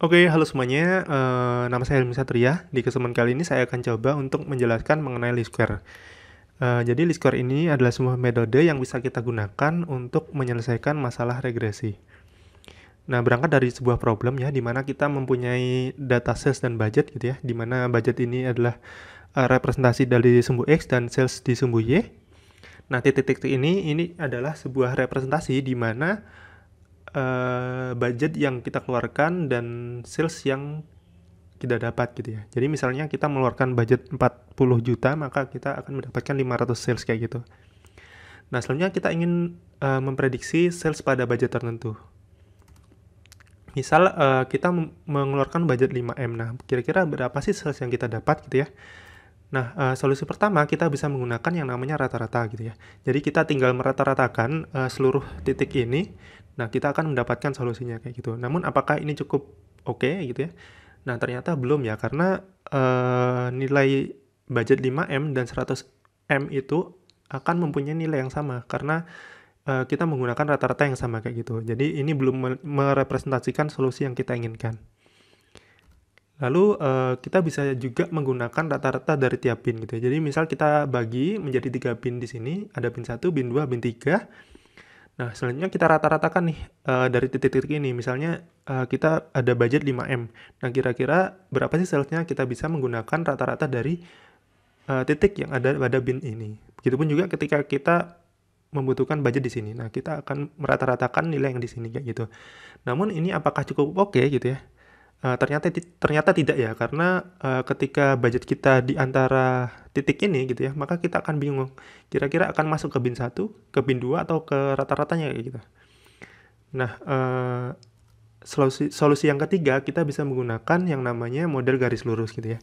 Oke, okay, halo semuanya. Uh, nama saya Helmi Satria. Di kesempatan kali ini saya akan coba untuk menjelaskan mengenai least square. Uh, eh, jadi least square ini adalah sebuah metode yang bisa kita gunakan untuk menyelesaikan masalah regresi. Nah, berangkat dari sebuah problem ya, di mana kita mempunyai data sales dan budget gitu ya, di mana budget ini adalah uh, representasi dari sumbu X dan sales di sumbu Y. Nah, titik-titik ini ini adalah sebuah representasi di mana uh, budget yang kita keluarkan dan sales yang kita dapat gitu ya. Jadi misalnya kita mengeluarkan budget 40 juta, maka kita akan mendapatkan 500 sales kayak gitu. Nah, selanjutnya kita ingin uh, memprediksi sales pada budget tertentu. Misal uh, kita mengeluarkan budget 5M. Nah, kira-kira berapa sih sales yang kita dapat gitu ya? Nah, uh, solusi pertama kita bisa menggunakan yang namanya rata-rata gitu ya. Jadi kita tinggal merata-ratakan uh, seluruh titik ini. Nah, kita akan mendapatkan solusinya kayak gitu. Namun apakah ini cukup oke okay, gitu ya? Nah, ternyata belum ya karena uh, nilai budget 5M dan 100M itu akan mempunyai nilai yang sama karena uh, kita menggunakan rata-rata yang sama kayak gitu. Jadi ini belum merepresentasikan solusi yang kita inginkan. Lalu uh, kita bisa juga menggunakan rata-rata dari tiap bin gitu ya. Jadi misal kita bagi menjadi tiga bin di sini, ada bin 1, bin 2, bin 3. Nah, selanjutnya kita rata-ratakan nih uh, dari titik-titik ini. Misalnya uh, kita ada budget 5M. Nah, kira-kira berapa sih salesnya kita bisa menggunakan rata-rata dari uh, titik yang ada pada bin ini. Begitupun juga ketika kita membutuhkan budget di sini. Nah, kita akan merata-ratakan nilai yang di sini kayak gitu. Namun ini apakah cukup oke okay, gitu ya? Uh, ternyata ternyata tidak ya karena uh, ketika budget kita di antara titik ini gitu ya maka kita akan bingung kira-kira akan masuk ke bin satu ke bin 2 atau ke rata-ratanya kayak gitu nah uh, solusi solusi yang ketiga kita bisa menggunakan yang namanya model garis lurus gitu ya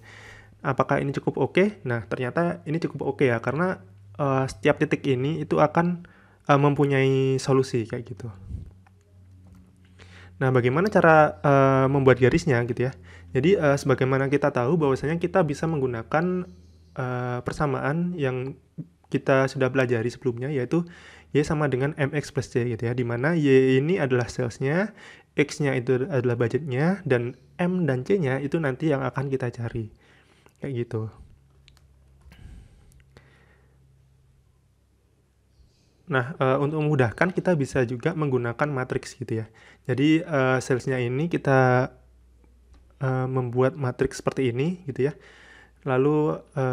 apakah ini cukup oke okay? nah ternyata ini cukup oke okay ya karena uh, setiap titik ini itu akan uh, mempunyai solusi kayak gitu Nah, bagaimana cara uh, membuat garisnya gitu ya? Jadi, uh, sebagaimana kita tahu bahwasanya kita bisa menggunakan uh, persamaan yang kita sudah pelajari sebelumnya, yaitu Y sama dengan MX plus C gitu ya, dimana Y ini adalah salesnya, X-nya itu adalah budgetnya, dan M dan C-nya itu nanti yang akan kita cari. Kayak gitu. Nah, e, untuk memudahkan kita bisa juga menggunakan matriks gitu ya. Jadi e, salesnya ini kita e, membuat matriks seperti ini gitu ya. Lalu e,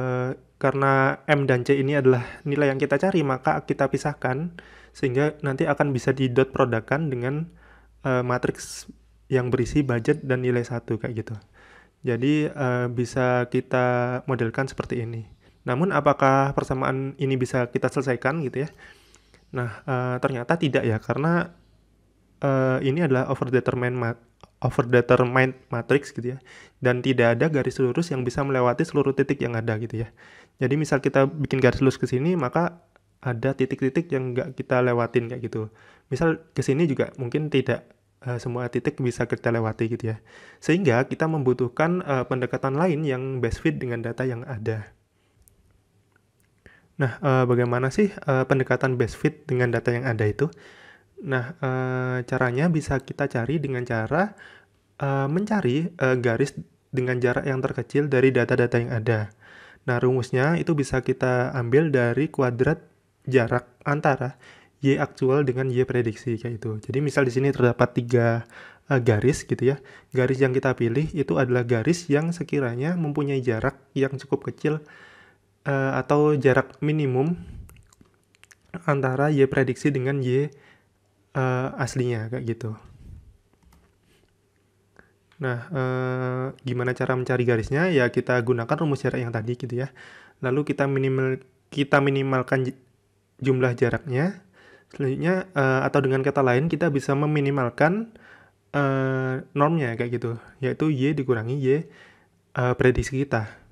karena M dan C ini adalah nilai yang kita cari, maka kita pisahkan sehingga nanti akan bisa di dot produkkan dengan e, matriks yang berisi budget dan nilai satu kayak gitu. Jadi e, bisa kita modelkan seperti ini. Namun apakah persamaan ini bisa kita selesaikan gitu ya? Nah, uh, ternyata tidak ya karena uh, ini adalah overdetermined mat overdetermined matrix gitu ya. Dan tidak ada garis lurus yang bisa melewati seluruh titik yang ada gitu ya. Jadi misal kita bikin garis lurus ke sini maka ada titik-titik yang nggak kita lewatin kayak gitu. Misal ke sini juga mungkin tidak uh, semua titik bisa kita lewati gitu ya. Sehingga kita membutuhkan uh, pendekatan lain yang best fit dengan data yang ada. Nah, uh, bagaimana sih uh, pendekatan best fit dengan data yang ada itu? Nah, uh, caranya bisa kita cari dengan cara uh, mencari uh, garis dengan jarak yang terkecil dari data-data yang ada. Nah, rumusnya itu bisa kita ambil dari kuadrat jarak antara Y aktual dengan Y prediksi kayak itu. Jadi misal di sini terdapat tiga uh, garis gitu ya. Garis yang kita pilih itu adalah garis yang sekiranya mempunyai jarak yang cukup kecil uh, atau jarak minimum antara Y prediksi dengan Y uh, aslinya kayak gitu. Nah, uh, gimana cara mencari garisnya? Ya kita gunakan rumus jarak yang tadi gitu ya. Lalu kita minimal kita minimalkan jumlah jaraknya. Selanjutnya uh, atau dengan kata lain kita bisa meminimalkan uh, normnya kayak gitu, yaitu y dikurangi y uh, prediksi kita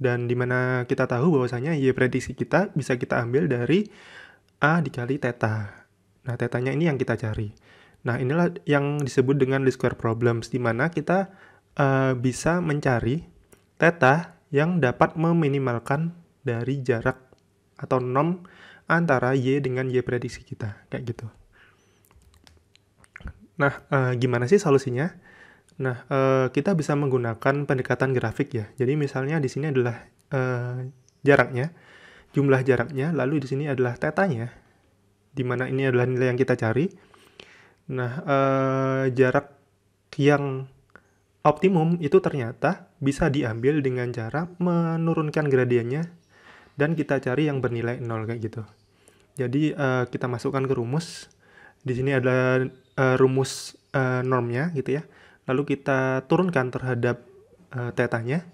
dan dimana kita tahu bahwasanya y prediksi kita bisa kita ambil dari a dikali teta. Nah, tetanya ini yang kita cari. Nah, inilah yang disebut dengan least square problems, di mana kita uh, bisa mencari teta yang dapat meminimalkan dari jarak atau nom antara y dengan y prediksi kita, kayak gitu. Nah, uh, gimana sih solusinya? Nah, uh, kita bisa menggunakan pendekatan grafik ya. Jadi misalnya di sini adalah uh, jaraknya, jumlah jaraknya, lalu di sini adalah tetanya, di mana ini adalah nilai yang kita cari. Nah, uh, jarak yang optimum itu ternyata bisa diambil dengan cara menurunkan gradiennya dan kita cari yang bernilai nol kayak gitu. Jadi uh, kita masukkan ke rumus. Di sini ada uh, rumus uh, normnya gitu ya lalu kita turunkan terhadap uh, tetanya.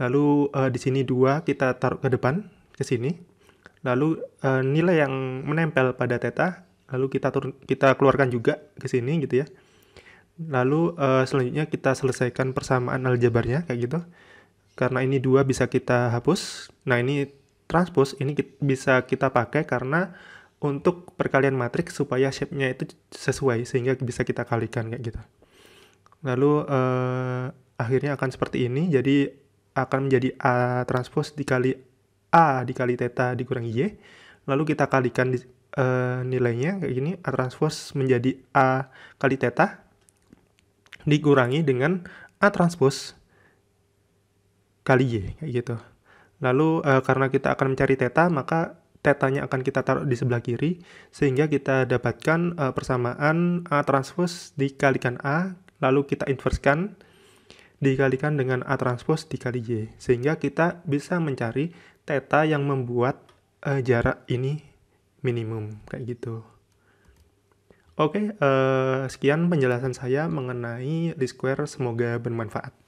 Lalu uh, di sini dua kita taruh ke depan ke sini. Lalu uh, nilai yang menempel pada teta lalu kita turun kita keluarkan juga ke sini gitu ya. Lalu uh, selanjutnya kita selesaikan persamaan aljabarnya kayak gitu. Karena ini dua bisa kita hapus. Nah, ini transpose ini kita, bisa kita pakai karena untuk perkalian matriks supaya shape-nya itu sesuai sehingga bisa kita kalikan kayak gitu lalu uh, akhirnya akan seperti ini jadi akan menjadi A transpose dikali A dikali teta dikurangi Y lalu kita kalikan di, uh, nilainya kayak gini A transpose menjadi A kali teta dikurangi dengan A transpose kali Y kayak gitu lalu uh, karena kita akan mencari teta maka tetanya akan kita taruh di sebelah kiri sehingga kita dapatkan uh, persamaan A transpose dikalikan A lalu kita inverskan dikalikan dengan A transpose dikali J sehingga kita bisa mencari teta yang membuat uh, jarak ini minimum kayak gitu. Oke, okay, uh, eh, sekian penjelasan saya mengenai least square semoga bermanfaat.